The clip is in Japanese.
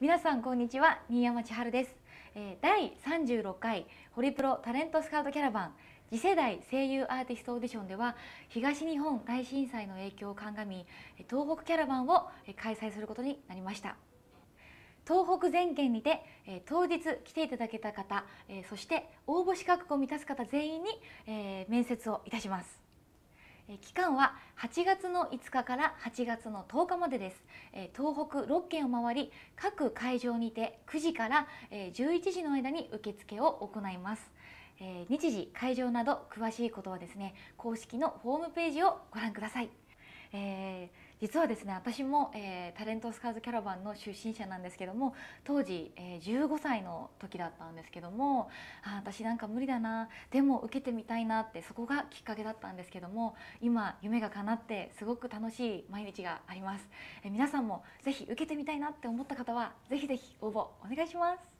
皆さんこんにちは新山千春です、え第36回ホリプロタレントスカウトキャラバン次世代声優アーティストオーディションでは東日本大震災の影響を鑑み東北キャラバンを開催することになりました東北全県にて、え当日来ていただけた方、えそして応募資格を満たす方全員に、え面接をいたします期間は8月の5日から8月の10日までです東北6県を回り各会場にて9時から11時の間に受付を行います日時会場など詳しいことはですね公式のホームページをご覧ください、えー実はですね私も、えー、タレントスカーズキャラバンの出身者なんですけども当時、えー、15歳の時だったんですけどもあ私なんか無理だなでも受けてみたいなってそこがきっかけだったんですけども今夢が叶ってすごく楽しい毎日があります、えー、皆さんもぜひ受けてみたいなって思った方はぜひぜひ応募お願いします